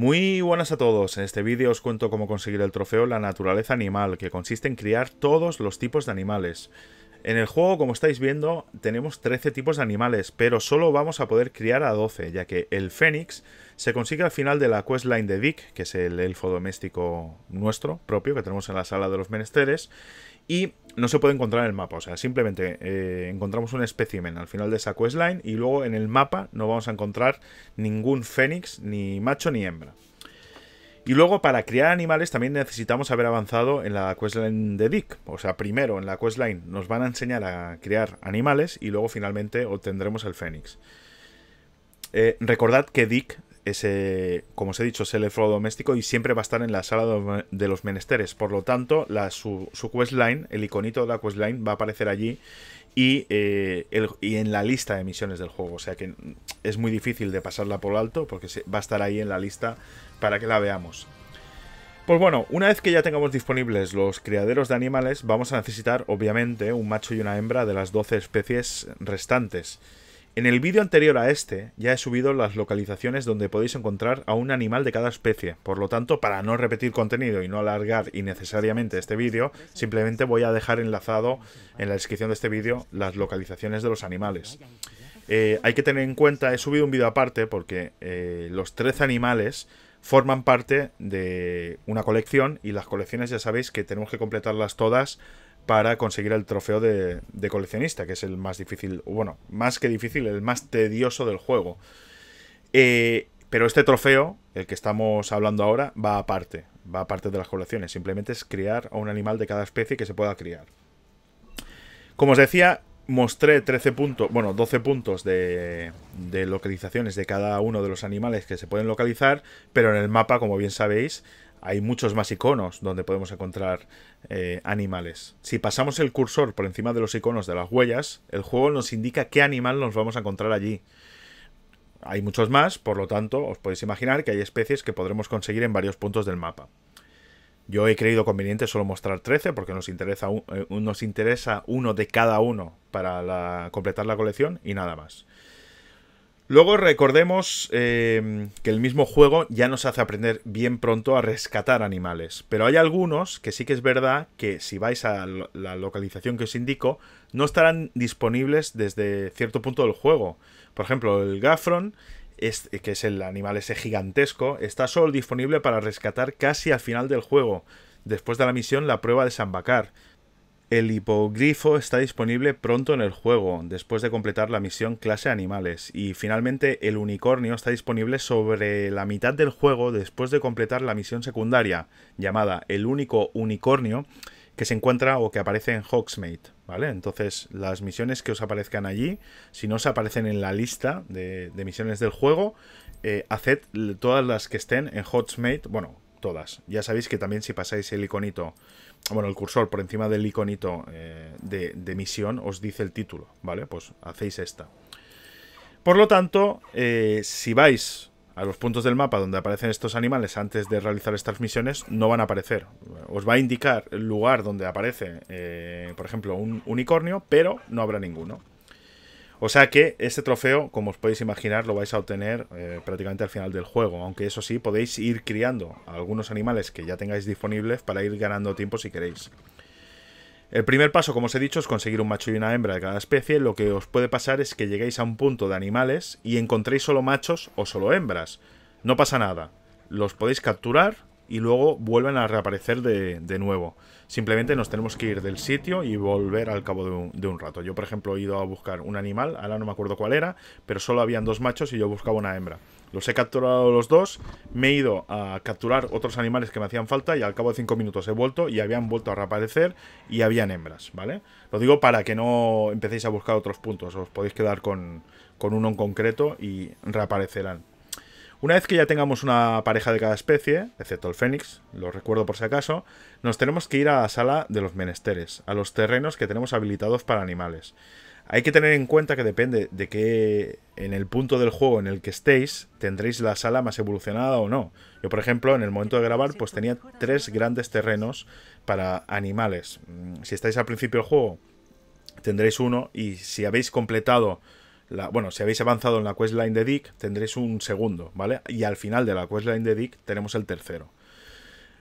Muy buenas a todos, en este vídeo os cuento cómo conseguir el trofeo La Naturaleza Animal, que consiste en criar todos los tipos de animales. En el juego, como estáis viendo, tenemos 13 tipos de animales, pero solo vamos a poder criar a 12, ya que el Fénix se consigue al final de la questline de Dick, que es el elfo doméstico nuestro, propio, que tenemos en la sala de los menesteres, y no se puede encontrar en el mapa. O sea, simplemente eh, encontramos un espécimen al final de esa questline y luego en el mapa no vamos a encontrar ningún fénix, ni macho ni hembra. Y luego para criar animales también necesitamos haber avanzado en la questline de Dick. O sea, primero en la questline nos van a enseñar a criar animales y luego finalmente obtendremos el fénix. Eh, recordad que Dick ese, como os he dicho, es el doméstico y siempre va a estar en la sala de los menesteres. Por lo tanto, la, su, questline, el iconito de la questline, va a aparecer allí y, eh, y, en la lista de misiones del juego. O sea que es muy difícil de pasarla por alto porque va a estar ahí en la lista para que la veamos. Pues bueno, una vez que ya tengamos disponibles los criaderos de animales, vamos a necesitar obviamente un macho y una hembra de las 12 especies restantes. En el vídeo anterior a este ya he subido las localizaciones donde podéis encontrar a un animal de cada especie, por lo tanto, para no repetir contenido y no alargar innecesariamente este vídeo, simplemente voy a dejar enlazado en la descripción de este vídeo las localizaciones de los animales. Eh, hay que tener en cuenta, he subido un vídeo aparte porque eh, los 13 animales forman parte de una colección y las colecciones ya sabéis que tenemos que completarlas todas para conseguir el trofeo de, coleccionista, que es el más difícil, bueno, más que difícil, el más tedioso del juego. Eh, pero este trofeo, el que estamos hablando ahora, va aparte, va aparte de las colecciones, simplemente es criar a un animal de cada especie que se pueda criar. Como os decía, Mostré 13 puntos, bueno, 12 puntos de, de, localizaciones de cada uno de los animales que se pueden localizar, pero en el mapa, como bien sabéis, hay muchos más iconos donde podemos encontrar eh, animales. Si pasamos el cursor por encima de los iconos de las huellas, el juego nos indica qué animal nos vamos a encontrar allí. Hay muchos más, por lo tanto, os podéis imaginar que hay especies que podremos conseguir en varios puntos del mapa. Yo he creído conveniente solo mostrar 13 porque nos interesa, eh, interesa uno de cada uno para completar la colección y nada más. Luego recordemos eh, que el mismo juego ya nos hace aprender bien pronto a rescatar animales, pero hay algunos que sí que es verdad que si vais a la localización que os indico, no estarán disponibles desde cierto punto del juego. Por ejemplo, el Gafron que es el animal ese gigantesco, está solo disponible para rescatar casi al final del juego, después de la misión La prueba de Sambacar. El hipogrifo está disponible pronto en el juego, después de completar la misión clase animales, y finalmente el unicornio está disponible sobre la mitad del juego después de completar la misión secundaria, llamada El único unicornio, que se encuentra o que aparece en Hogsmeade. ¿vale? Entonces, las misiones que os aparezcan allí, si no os aparecen en la lista de, misiones del juego, eh, haced todas las que estén en Hotsmate, bueno, todas. Ya sabéis que también si pasáis el iconito, bueno, el cursor por encima del iconito eh, de, misión, os dice el título, ¿vale? Pues hacéis esta. Por lo tanto, eh, si vais a los puntos del mapa donde aparecen estos animales antes de realizar estas misiones no van a aparecer. Os va a indicar el lugar donde aparece, eh, por ejemplo, un unicornio, pero no habrá ninguno. O sea que este trofeo, como os podéis imaginar, lo vais a obtener eh, prácticamente al final del juego. Aunque eso sí, podéis ir criando algunos animales que ya tengáis disponibles para ir ganando tiempo si queréis. El primer paso, como os he dicho, es conseguir un macho y una hembra de cada especie. Lo que os puede pasar es que lleguéis a un punto de animales y encontréis solo machos o solo hembras. No pasa nada. Los podéis capturar y luego vuelven a reaparecer de, nuevo. Simplemente nos tenemos que ir del sitio y volver al cabo de un, de un, rato. Yo, por ejemplo, he ido a buscar un animal, ahora no me acuerdo cuál era, pero solo habían dos machos y yo buscaba una hembra. Los he capturado los dos, me he ido a capturar otros animales que me hacían falta y al cabo de 5 minutos he vuelto y habían vuelto a reaparecer y habían hembras, ¿vale? Lo digo para que no empecéis a buscar otros puntos, os podéis quedar con, uno en concreto y reaparecerán. Una vez que ya tengamos una pareja de cada especie, excepto el fénix, lo recuerdo por si acaso, nos tenemos que ir a la sala de los menesteres, a los terrenos que tenemos habilitados para animales. Hay que tener en cuenta que depende de que en el punto del juego en el que estéis tendréis la sala más evolucionada o no. Yo, por ejemplo, en el momento de grabar, pues tenía tres grandes terrenos para animales. Mm, si estáis al principio del juego, tendréis uno y si habéis completado la, bueno, si habéis avanzado en la questline de Dick, tendréis un segundo, ¿vale? Y al final de la questline de Dick tenemos el tercero.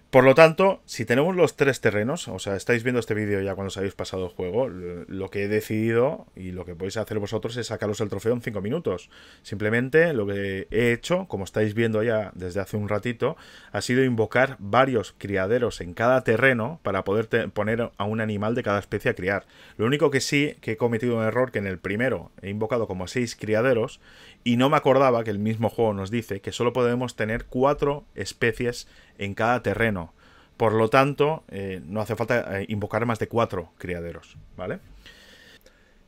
Por lo tanto, si tenemos los tres terrenos, o sea, estáis viendo este vídeo ya cuando os habéis pasado el juego, lo que he decidido y lo que podéis hacer vosotros es sacaros el trofeo en 5 minutos. Simplemente lo que he hecho, como estáis viendo ya desde hace un ratito, ha sido invocar varios criaderos en cada terreno para poder poner a un animal de cada especie a criar. Lo único que sí que he cometido un error que en el primero he invocado como 6 criaderos y no me acordaba que el mismo juego nos dice que solo podemos tener 4 especies en cada terreno. Por lo tanto, eh, no hace falta eh, invocar más de cuatro criaderos, ¿vale?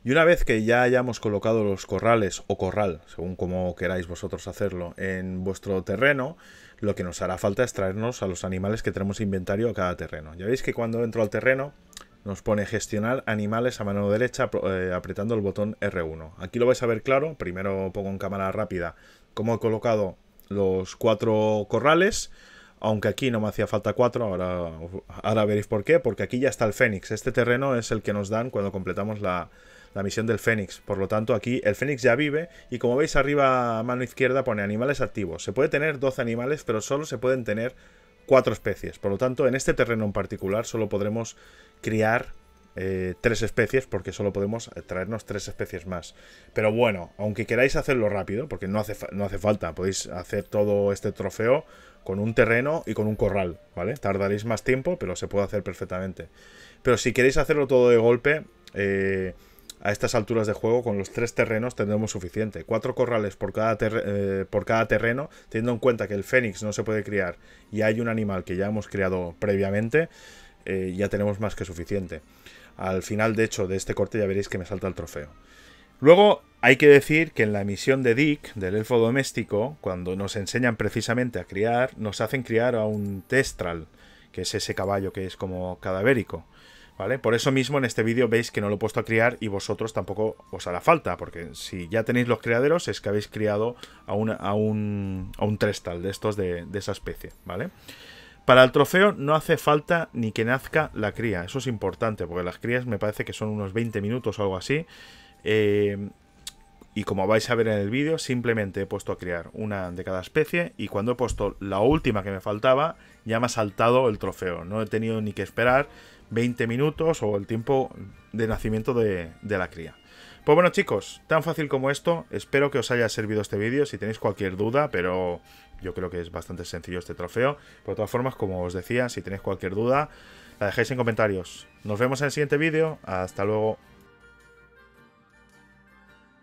Y una vez que ya hayamos colocado los corrales o corral, según como queráis vosotros hacerlo, en vuestro terreno, lo que nos hará falta es traernos a los animales que tenemos inventario a cada terreno. Ya veis que cuando entro al terreno nos pone gestionar animales a mano derecha eh, apretando el botón R1. Aquí lo vais a ver claro, primero pongo en cámara rápida cómo he colocado los cuatro corrales, aunque aquí no me hacía falta cuatro, ahora, ahora veréis por qué, porque aquí ya está el Fénix. Este terreno es el que nos dan cuando completamos la, misión del Fénix. Por lo tanto, aquí el Fénix ya vive y como veis arriba a mano izquierda pone animales activos. Se puede tener 12 animales, pero solo se pueden tener 4 especies. Por lo tanto, en este terreno en particular solo podremos criar eh, tres especies porque solo podemos eh, traernos tres especies más. Pero bueno, aunque queráis hacerlo rápido, porque no hace, no hace falta, podéis hacer todo este trofeo con un terreno y con un corral, ¿vale? Tardaréis más tiempo, pero se puede hacer perfectamente. Pero si queréis hacerlo todo de golpe, eh, a estas alturas de juego, con los tres terrenos tendremos suficiente. Cuatro corrales eh, por cada, terreno, teniendo en cuenta que el fénix no se puede criar y hay un animal que ya hemos criado previamente, eh, ya tenemos más que suficiente. Al final, de hecho, de este corte ya veréis que me salta el trofeo. Luego, hay que decir que en la misión de Dick, del elfo doméstico, cuando nos enseñan precisamente a criar, nos hacen criar a un testral, que es ese caballo que es como cadavérico. ¿Vale? Por eso mismo en este vídeo veis que no lo he puesto a criar y vosotros tampoco os hará falta, porque si ya tenéis los criaderos es que habéis criado a, a un, a trestal de estos de, esa especie, ¿vale? Para el trofeo no hace falta ni que nazca la cría, eso es importante, porque las crías me parece que son unos 20 minutos o algo así, Em, y como vais a ver en el vídeo, simplemente he puesto a criar una de cada especie y cuando he puesto la última que me faltaba, ya me ha saltado el trofeo. No he tenido ni que esperar 20 minutos o el tiempo de nacimiento de, la cría. Pues bueno chicos, tan fácil como esto, espero que os haya servido este vídeo, si tenéis cualquier duda, pero yo creo que es bastante sencillo este trofeo. Por todas formas, como os decía, si tenéis cualquier duda, la dejáis en comentarios. Nos vemos en el siguiente vídeo, hasta luego.